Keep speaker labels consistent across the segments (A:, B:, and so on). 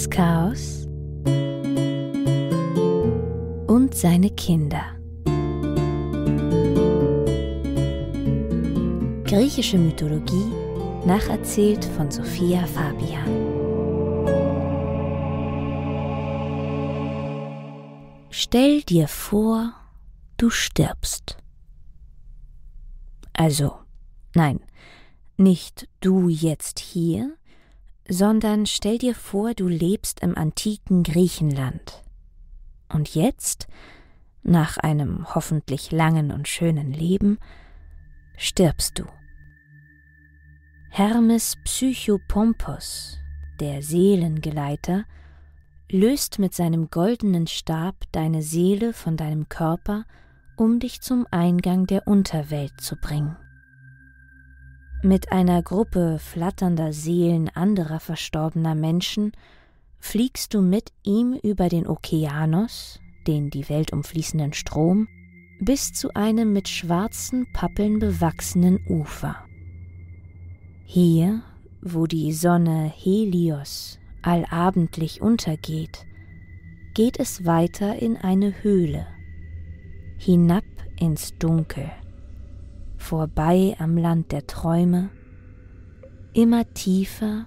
A: das Chaos und seine Kinder. Griechische Mythologie nacherzählt von Sophia Fabian. Stell dir vor, du stirbst. Also, nein, nicht du jetzt hier, sondern stell dir vor, du lebst im antiken Griechenland. Und jetzt, nach einem hoffentlich langen und schönen Leben, stirbst du. Hermes Psychopompos, der Seelengeleiter, löst mit seinem goldenen Stab deine Seele von deinem Körper, um dich zum Eingang der Unterwelt zu bringen. Mit einer Gruppe flatternder Seelen anderer verstorbener Menschen fliegst du mit ihm über den Okeanos, den die Welt umfließenden Strom, bis zu einem mit schwarzen Pappeln bewachsenen Ufer. Hier, wo die Sonne Helios allabendlich untergeht, geht es weiter in eine Höhle, hinab ins Dunkel vorbei am Land der Träume, immer tiefer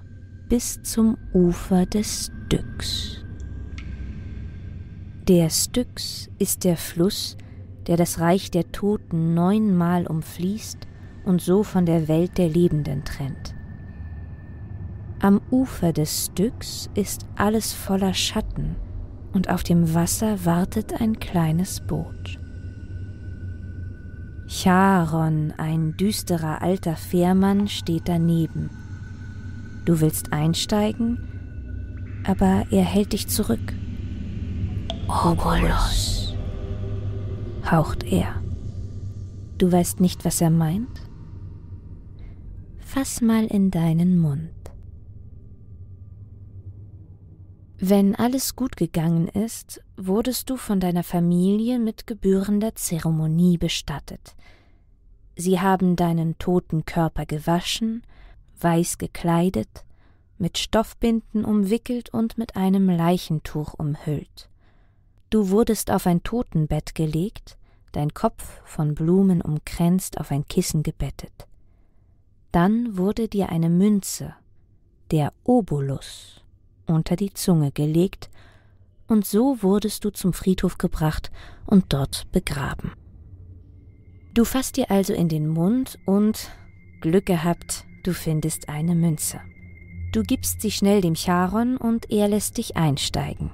A: bis zum Ufer des Styx. Der Styx ist der Fluss, der das Reich der Toten neunmal umfließt und so von der Welt der Lebenden trennt. Am Ufer des Styx ist alles voller Schatten und auf dem Wasser wartet ein kleines Boot. Charon, ein düsterer alter Fährmann, steht daneben. Du willst einsteigen, aber er hält dich zurück. Obolos, haucht er. Du weißt nicht, was er meint? Fass mal in deinen Mund. Wenn alles gut gegangen ist, wurdest du von deiner Familie mit gebührender Zeremonie bestattet. Sie haben deinen toten Körper gewaschen, weiß gekleidet, mit Stoffbinden umwickelt und mit einem Leichentuch umhüllt. Du wurdest auf ein Totenbett gelegt, dein Kopf von Blumen umkränzt auf ein Kissen gebettet. Dann wurde dir eine Münze, der Obolus, unter die Zunge gelegt, und so wurdest du zum Friedhof gebracht und dort begraben. Du fasst dir also in den Mund und Glück gehabt, du findest eine Münze. Du gibst sie schnell dem Charon und er lässt dich einsteigen.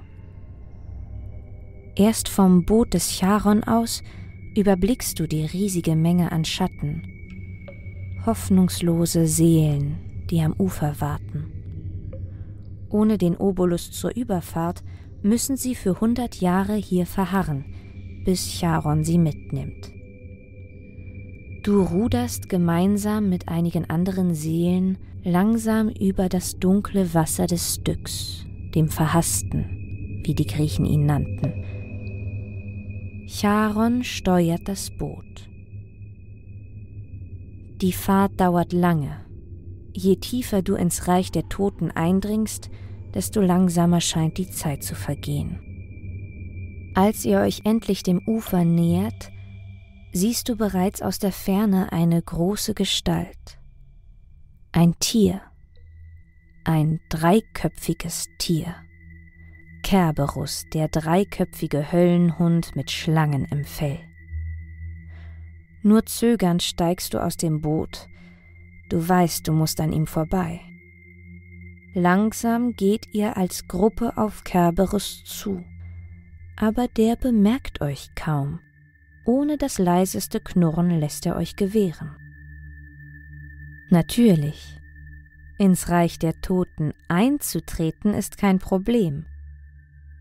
A: Erst vom Boot des Charon aus überblickst du die riesige Menge an Schatten, hoffnungslose Seelen, die am Ufer warten. Ohne den Obolus zur Überfahrt müssen sie für hundert Jahre hier verharren, bis Charon sie mitnimmt. Du ruderst gemeinsam mit einigen anderen Seelen langsam über das dunkle Wasser des Styx, dem Verhassten, wie die Griechen ihn nannten. Charon steuert das Boot. Die Fahrt dauert lange. Je tiefer du ins Reich der Toten eindringst, desto langsamer scheint die Zeit zu vergehen. Als ihr euch endlich dem Ufer nähert, siehst du bereits aus der Ferne eine große Gestalt. Ein Tier. Ein dreiköpfiges Tier. Kerberus, der dreiköpfige Höllenhund mit Schlangen im Fell. Nur zögernd steigst du aus dem Boot. Du weißt, du musst an ihm vorbei. Langsam geht ihr als Gruppe auf Kerberus zu, aber der bemerkt euch kaum ohne das leiseste Knurren lässt er euch gewähren. Natürlich, ins Reich der Toten einzutreten ist kein Problem.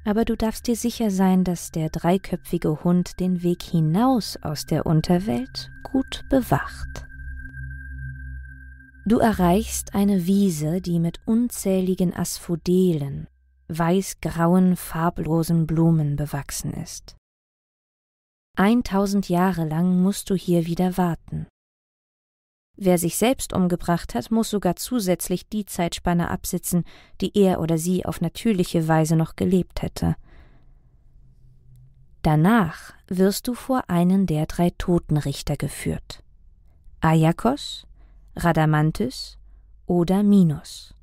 A: Aber du darfst dir sicher sein, dass der dreiköpfige Hund den Weg hinaus aus der Unterwelt gut bewacht. Du erreichst eine Wiese, die mit unzähligen Asphodelen, weiß-grauen, farblosen Blumen bewachsen ist. 1000 Jahre lang musst du hier wieder warten. Wer sich selbst umgebracht hat, muss sogar zusätzlich die Zeitspanne absitzen, die er oder sie auf natürliche Weise noch gelebt hätte. Danach wirst du vor einen der drei Totenrichter geführt. Ayakos, Radamanthys oder Minos.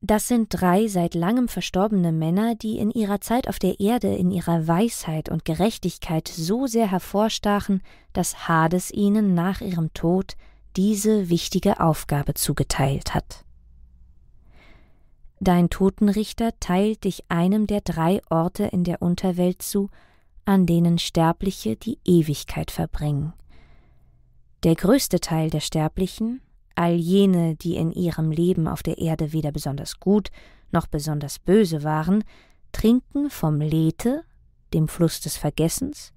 A: Das sind drei seit langem verstorbene Männer, die in ihrer Zeit auf der Erde in ihrer Weisheit und Gerechtigkeit so sehr hervorstachen, dass Hades ihnen nach ihrem Tod diese wichtige Aufgabe zugeteilt hat. Dein Totenrichter teilt dich einem der drei Orte in der Unterwelt zu, an denen Sterbliche die Ewigkeit verbringen. Der größte Teil der Sterblichen, all jene, die in ihrem Leben auf der Erde weder besonders gut noch besonders böse waren, trinken vom Lethe, dem Fluss des Vergessens,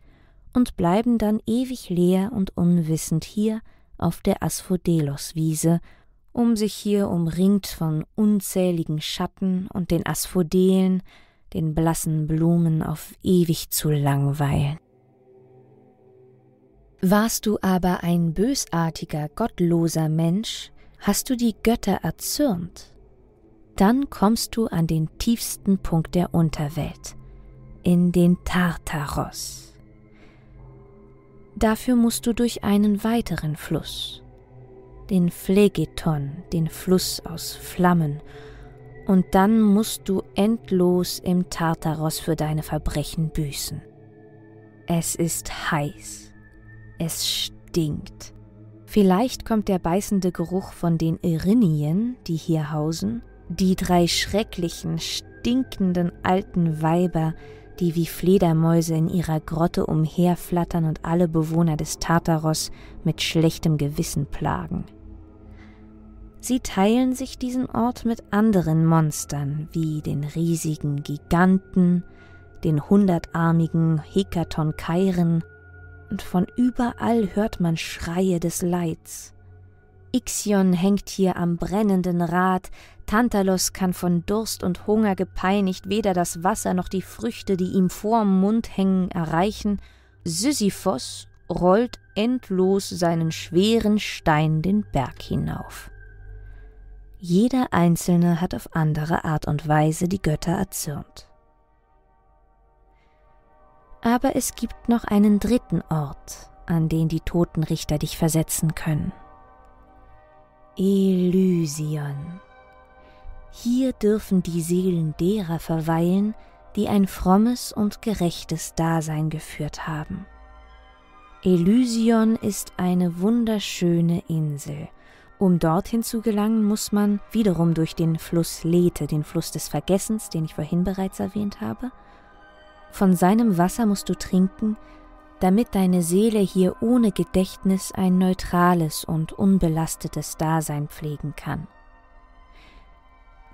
A: und bleiben dann ewig leer und unwissend hier auf der Asphodeloswiese, um sich hier umringt von unzähligen Schatten und den Asphodelen, den blassen Blumen auf ewig zu langweilen. Warst du aber ein bösartiger, gottloser Mensch, hast du die Götter erzürnt, dann kommst du an den tiefsten Punkt der Unterwelt, in den Tartaros. Dafür musst du durch einen weiteren Fluss, den Phlegeton, den Fluss aus Flammen, und dann musst du endlos im Tartaros für deine Verbrechen büßen. Es ist heiß. Es stinkt. Vielleicht kommt der beißende Geruch von den Irinien, die hier hausen, die drei schrecklichen, stinkenden alten Weiber, die wie Fledermäuse in ihrer Grotte umherflattern und alle Bewohner des Tartaros mit schlechtem Gewissen plagen. Sie teilen sich diesen Ort mit anderen Monstern, wie den riesigen Giganten, den hundertarmigen Hekaton Kairen und von überall hört man Schreie des Leids. Ixion hängt hier am brennenden Rad, Tantalos kann von Durst und Hunger gepeinigt weder das Wasser noch die Früchte, die ihm vorm Mund hängen, erreichen, Sisyphos rollt endlos seinen schweren Stein den Berg hinauf. Jeder Einzelne hat auf andere Art und Weise die Götter erzürnt. Aber es gibt noch einen dritten Ort, an den die Totenrichter dich versetzen können. Elysion. Hier dürfen die Seelen derer verweilen, die ein frommes und gerechtes Dasein geführt haben. Elysion ist eine wunderschöne Insel. Um dorthin zu gelangen, muss man wiederum durch den Fluss Lethe, den Fluss des Vergessens, den ich vorhin bereits erwähnt habe, von seinem Wasser musst du trinken, damit deine Seele hier ohne Gedächtnis ein neutrales und unbelastetes Dasein pflegen kann.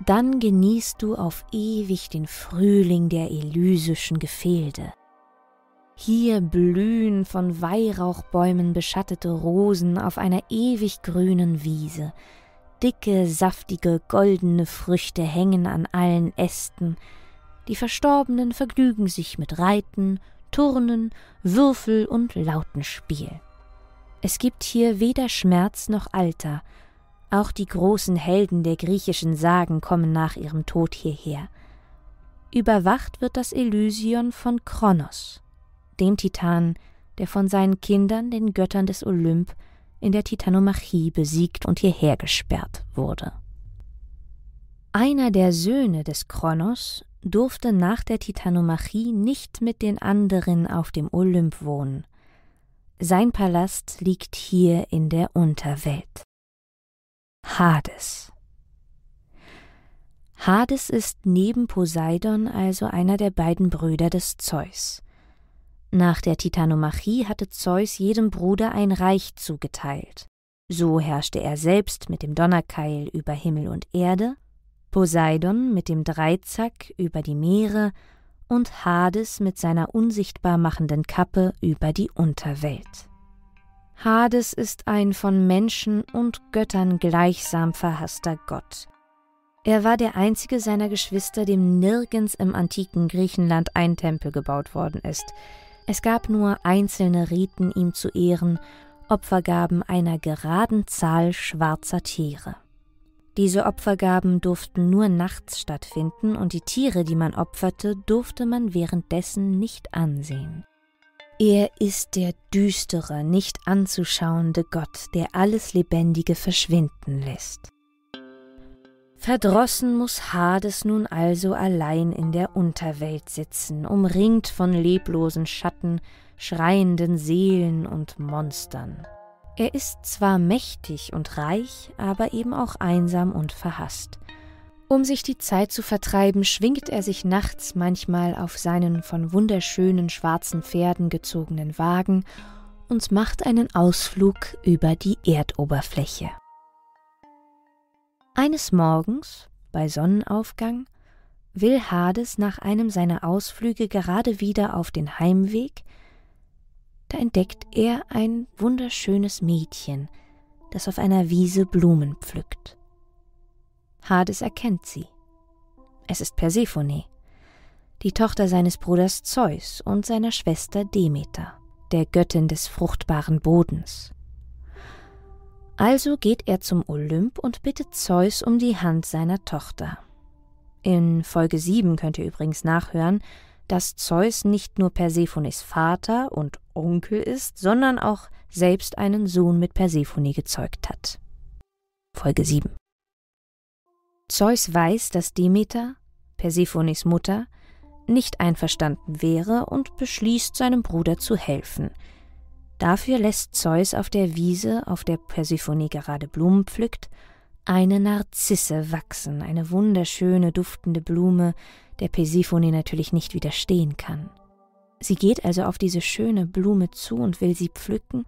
A: Dann genießt du auf ewig den Frühling der elysischen Gefilde. Hier blühen von Weihrauchbäumen beschattete Rosen auf einer ewig grünen Wiese. Dicke, saftige, goldene Früchte hängen an allen Ästen, die Verstorbenen vergnügen sich mit Reiten, Turnen, Würfel und Lautenspiel. Es gibt hier weder Schmerz noch Alter. Auch die großen Helden der griechischen Sagen kommen nach ihrem Tod hierher. Überwacht wird das Elysion von Kronos, dem Titan, der von seinen Kindern, den Göttern des Olymp, in der Titanomachie besiegt und hierher gesperrt wurde. Einer der Söhne des Kronos, durfte nach der Titanomachie nicht mit den anderen auf dem Olymp wohnen. Sein Palast liegt hier in der Unterwelt. Hades. Hades ist neben Poseidon also einer der beiden Brüder des Zeus. Nach der Titanomachie hatte Zeus jedem Bruder ein Reich zugeteilt. So herrschte er selbst mit dem Donnerkeil über Himmel und Erde, Poseidon mit dem Dreizack über die Meere und Hades mit seiner unsichtbar machenden Kappe über die Unterwelt. Hades ist ein von Menschen und Göttern gleichsam verhasster Gott. Er war der einzige seiner Geschwister, dem nirgends im antiken Griechenland ein Tempel gebaut worden ist. Es gab nur einzelne Riten ihm zu Ehren, Opfergaben einer geraden Zahl schwarzer Tiere. Diese Opfergaben durften nur nachts stattfinden und die Tiere, die man opferte, durfte man währenddessen nicht ansehen. Er ist der düstere, nicht anzuschauende Gott, der alles Lebendige verschwinden lässt. Verdrossen muss Hades nun also allein in der Unterwelt sitzen, umringt von leblosen Schatten, schreienden Seelen und Monstern. Er ist zwar mächtig und reich, aber eben auch einsam und verhasst. Um sich die Zeit zu vertreiben, schwingt er sich nachts manchmal auf seinen von wunderschönen schwarzen Pferden gezogenen Wagen und macht einen Ausflug über die Erdoberfläche. Eines Morgens, bei Sonnenaufgang, will Hades nach einem seiner Ausflüge gerade wieder auf den Heimweg da entdeckt er ein wunderschönes Mädchen, das auf einer Wiese Blumen pflückt. Hades erkennt sie. Es ist Persephone, die Tochter seines Bruders Zeus und seiner Schwester Demeter, der Göttin des fruchtbaren Bodens. Also geht er zum Olymp und bittet Zeus um die Hand seiner Tochter. In Folge 7 könnt ihr übrigens nachhören, dass Zeus nicht nur Persephones Vater und Onkel ist, sondern auch selbst einen Sohn mit Persephone gezeugt hat. Folge 7 Zeus weiß, dass Demeter, Persephones Mutter, nicht einverstanden wäre und beschließt, seinem Bruder zu helfen. Dafür lässt Zeus auf der Wiese, auf der Persephone gerade Blumen pflückt, eine Narzisse wachsen, eine wunderschöne, duftende Blume, der Persephone natürlich nicht widerstehen kann. Sie geht also auf diese schöne Blume zu und will sie pflücken,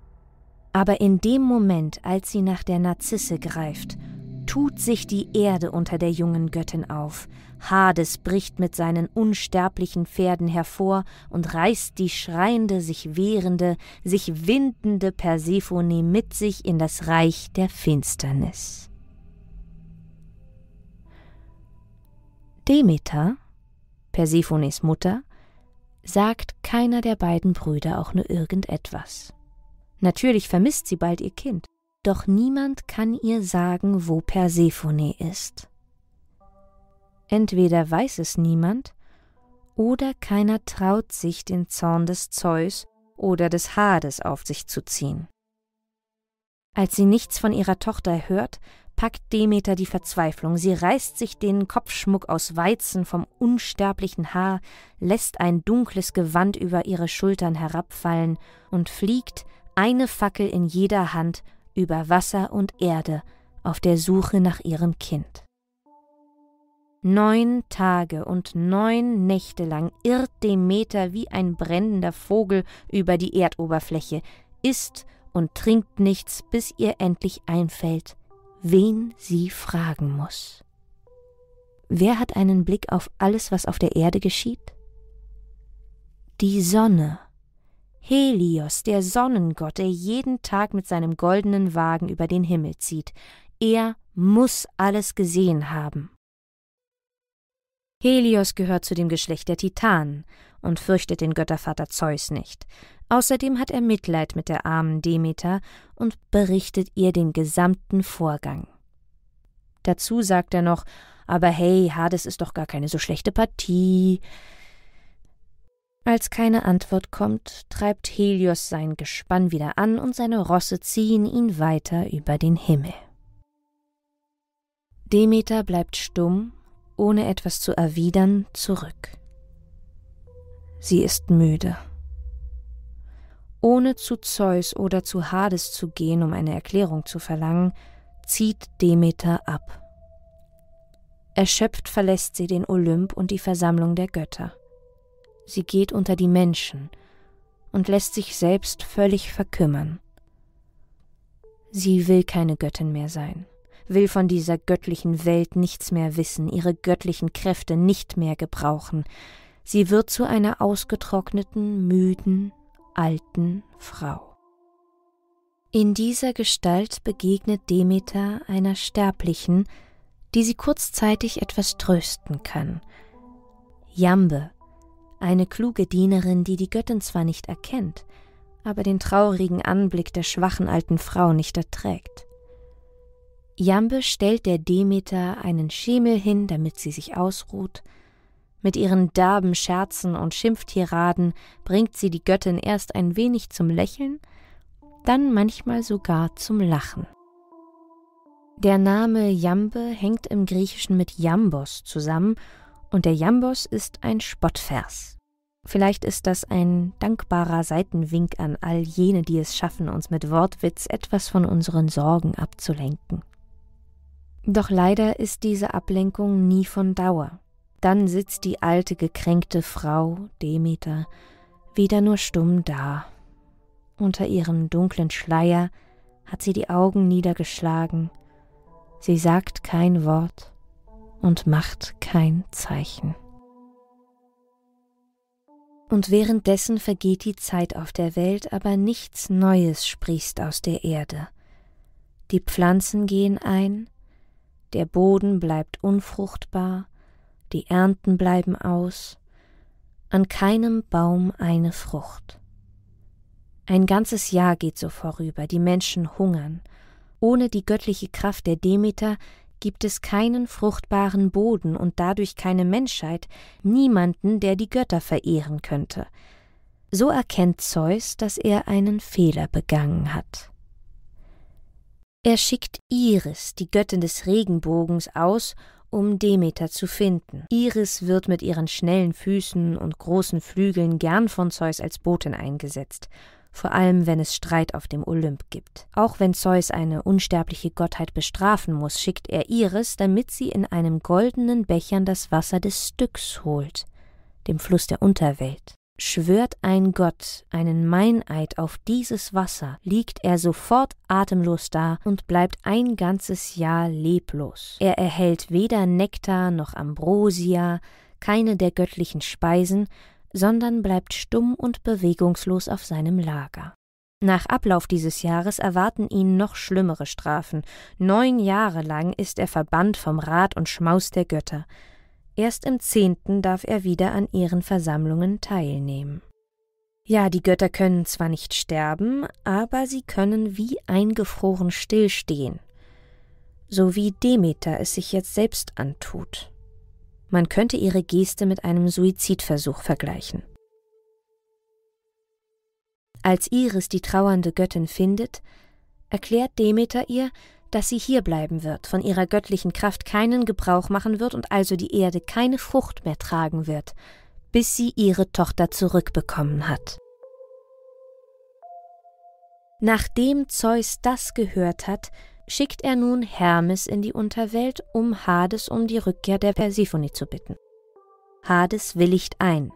A: aber in dem Moment, als sie nach der Narzisse greift, tut sich die Erde unter der jungen Göttin auf. Hades bricht mit seinen unsterblichen Pferden hervor und reißt die schreiende, sich wehrende, sich windende Persephone mit sich in das Reich der Finsternis. Demeter Persephones Mutter, sagt keiner der beiden Brüder auch nur irgendetwas. Natürlich vermisst sie bald ihr Kind, doch niemand kann ihr sagen, wo Persephone ist. Entweder weiß es niemand, oder keiner traut sich, den Zorn des Zeus oder des Hades auf sich zu ziehen. Als sie nichts von ihrer Tochter hört, packt Demeter die Verzweiflung. Sie reißt sich den Kopfschmuck aus Weizen vom unsterblichen Haar, lässt ein dunkles Gewand über ihre Schultern herabfallen und fliegt, eine Fackel in jeder Hand, über Wasser und Erde, auf der Suche nach ihrem Kind. Neun Tage und neun Nächte lang irrt Demeter wie ein brennender Vogel über die Erdoberfläche, isst und trinkt nichts, bis ihr endlich einfällt, wen sie fragen muss. Wer hat einen Blick auf alles, was auf der Erde geschieht? Die Sonne. Helios, der Sonnengott, der jeden Tag mit seinem goldenen Wagen über den Himmel zieht. Er muss alles gesehen haben. Helios gehört zu dem Geschlecht der Titanen, und fürchtet den Göttervater Zeus nicht. Außerdem hat er Mitleid mit der armen Demeter und berichtet ihr den gesamten Vorgang. Dazu sagt er noch, aber hey, Hades ist doch gar keine so schlechte Partie. Als keine Antwort kommt, treibt Helios sein Gespann wieder an und seine Rosse ziehen ihn weiter über den Himmel. Demeter bleibt stumm, ohne etwas zu erwidern, zurück. Sie ist müde. Ohne zu Zeus oder zu Hades zu gehen, um eine Erklärung zu verlangen, zieht Demeter ab. Erschöpft verlässt sie den Olymp und die Versammlung der Götter. Sie geht unter die Menschen und lässt sich selbst völlig verkümmern. Sie will keine Göttin mehr sein, will von dieser göttlichen Welt nichts mehr wissen, ihre göttlichen Kräfte nicht mehr gebrauchen, Sie wird zu einer ausgetrockneten, müden, alten Frau. In dieser Gestalt begegnet Demeter einer Sterblichen, die sie kurzzeitig etwas trösten kann. Jambe, eine kluge Dienerin, die die Göttin zwar nicht erkennt, aber den traurigen Anblick der schwachen alten Frau nicht erträgt. Jambe stellt der Demeter einen Schemel hin, damit sie sich ausruht, mit ihren derben Scherzen und Schimpftiraden bringt sie die Göttin erst ein wenig zum Lächeln, dann manchmal sogar zum Lachen. Der Name Jambe hängt im Griechischen mit Jambos zusammen und der Jambos ist ein Spottvers. Vielleicht ist das ein dankbarer Seitenwink an all jene, die es schaffen, uns mit Wortwitz etwas von unseren Sorgen abzulenken. Doch leider ist diese Ablenkung nie von Dauer. Dann sitzt die alte, gekränkte Frau, Demeter, wieder nur stumm da. Unter ihrem dunklen Schleier hat sie die Augen niedergeschlagen. Sie sagt kein Wort und macht kein Zeichen. Und währenddessen vergeht die Zeit auf der Welt, aber nichts Neues sprießt aus der Erde. Die Pflanzen gehen ein, der Boden bleibt unfruchtbar, die Ernten bleiben aus, an keinem Baum eine Frucht. Ein ganzes Jahr geht so vorüber, die Menschen hungern. Ohne die göttliche Kraft der Demeter gibt es keinen fruchtbaren Boden und dadurch keine Menschheit, niemanden, der die Götter verehren könnte. So erkennt Zeus, dass er einen Fehler begangen hat. Er schickt Iris, die Göttin des Regenbogens, aus, um Demeter zu finden. Iris wird mit ihren schnellen Füßen und großen Flügeln gern von Zeus als Botin eingesetzt, vor allem wenn es Streit auf dem Olymp gibt. Auch wenn Zeus eine unsterbliche Gottheit bestrafen muss, schickt er Iris, damit sie in einem goldenen Bechern das Wasser des Styx holt, dem Fluss der Unterwelt. Schwört ein Gott einen Meineid auf dieses Wasser, liegt er sofort atemlos da und bleibt ein ganzes Jahr leblos. Er erhält weder Nektar noch Ambrosia, keine der göttlichen Speisen, sondern bleibt stumm und bewegungslos auf seinem Lager. Nach Ablauf dieses Jahres erwarten ihn noch schlimmere Strafen. Neun Jahre lang ist er verbannt vom Rat und Schmaus der Götter. Erst im zehnten darf er wieder an ihren Versammlungen teilnehmen. Ja, die Götter können zwar nicht sterben, aber sie können wie eingefroren stillstehen, so wie Demeter es sich jetzt selbst antut. Man könnte ihre Geste mit einem Suizidversuch vergleichen. Als Iris die trauernde Göttin findet, erklärt Demeter ihr, dass sie hierbleiben wird, von ihrer göttlichen Kraft keinen Gebrauch machen wird und also die Erde keine Frucht mehr tragen wird, bis sie ihre Tochter zurückbekommen hat. Nachdem Zeus das gehört hat, schickt er nun Hermes in die Unterwelt, um Hades um die Rückkehr der Persephone zu bitten. Hades willigt ein,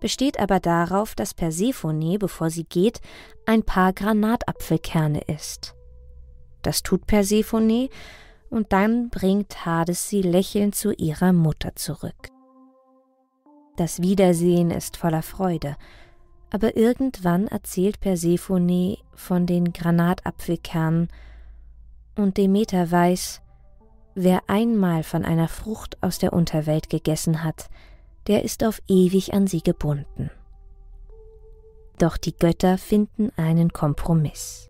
A: besteht aber darauf, dass Persephone, bevor sie geht, ein paar Granatapfelkerne isst. Das tut Persephone, und dann bringt Hades sie lächelnd zu ihrer Mutter zurück. Das Wiedersehen ist voller Freude, aber irgendwann erzählt Persephone von den Granatapfelkernen, und Demeter weiß, wer einmal von einer Frucht aus der Unterwelt gegessen hat, der ist auf ewig an sie gebunden. Doch die Götter finden einen Kompromiss.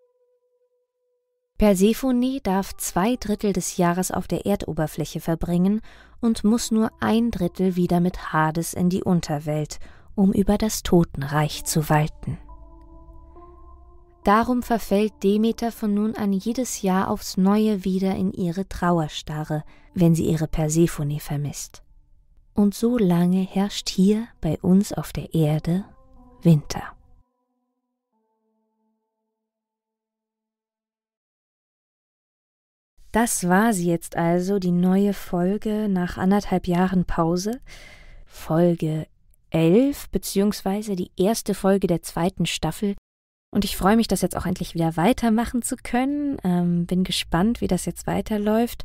A: Persephone darf zwei Drittel des Jahres auf der Erdoberfläche verbringen und muss nur ein Drittel wieder mit Hades in die Unterwelt, um über das Totenreich zu walten. Darum verfällt Demeter von nun an jedes Jahr aufs neue wieder in ihre Trauerstarre, wenn sie ihre Persephone vermisst. Und so lange herrscht hier bei uns auf der Erde Winter. Das war sie jetzt also, die neue Folge nach anderthalb Jahren Pause. Folge 11, beziehungsweise die erste Folge der zweiten Staffel. Und ich freue mich, das jetzt auch endlich wieder weitermachen zu können. Ähm, bin gespannt, wie das jetzt weiterläuft.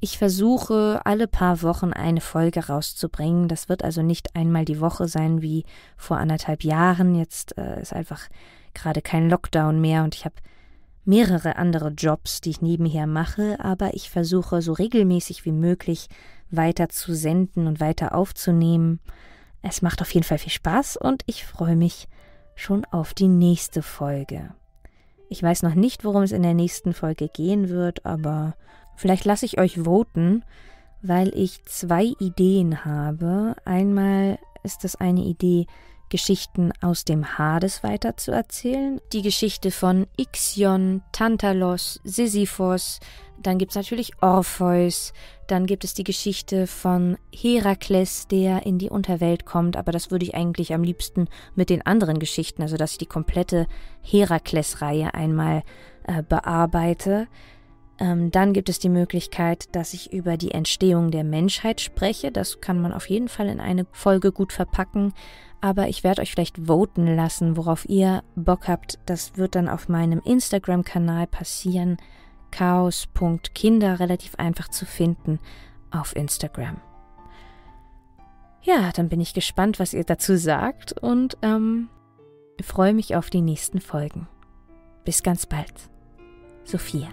A: Ich versuche, alle paar Wochen eine Folge rauszubringen. Das wird also nicht einmal die Woche sein wie vor anderthalb Jahren. Jetzt äh, ist einfach gerade kein Lockdown mehr und ich habe mehrere andere Jobs, die ich nebenher mache, aber ich versuche so regelmäßig wie möglich weiter zu senden und weiter aufzunehmen. Es macht auf jeden Fall viel Spaß und ich freue mich schon auf die nächste Folge. Ich weiß noch nicht, worum es in der nächsten Folge gehen wird, aber vielleicht lasse ich euch voten, weil ich zwei Ideen habe. Einmal ist das eine Idee, Geschichten aus dem Hades weiterzuerzählen. Die Geschichte von Ixion, Tantalos, Sisyphos, dann gibt es natürlich Orpheus, dann gibt es die Geschichte von Herakles, der in die Unterwelt kommt, aber das würde ich eigentlich am liebsten mit den anderen Geschichten, also dass ich die komplette Herakles-Reihe einmal äh, bearbeite. Ähm, dann gibt es die Möglichkeit, dass ich über die Entstehung der Menschheit spreche. Das kann man auf jeden Fall in eine Folge gut verpacken. Aber ich werde euch vielleicht voten lassen, worauf ihr Bock habt. Das wird dann auf meinem Instagram-Kanal passieren. Chaos.kinder relativ einfach zu finden auf Instagram. Ja, dann bin ich gespannt, was ihr dazu sagt und ähm, freue mich auf die nächsten Folgen. Bis ganz bald. Sophia.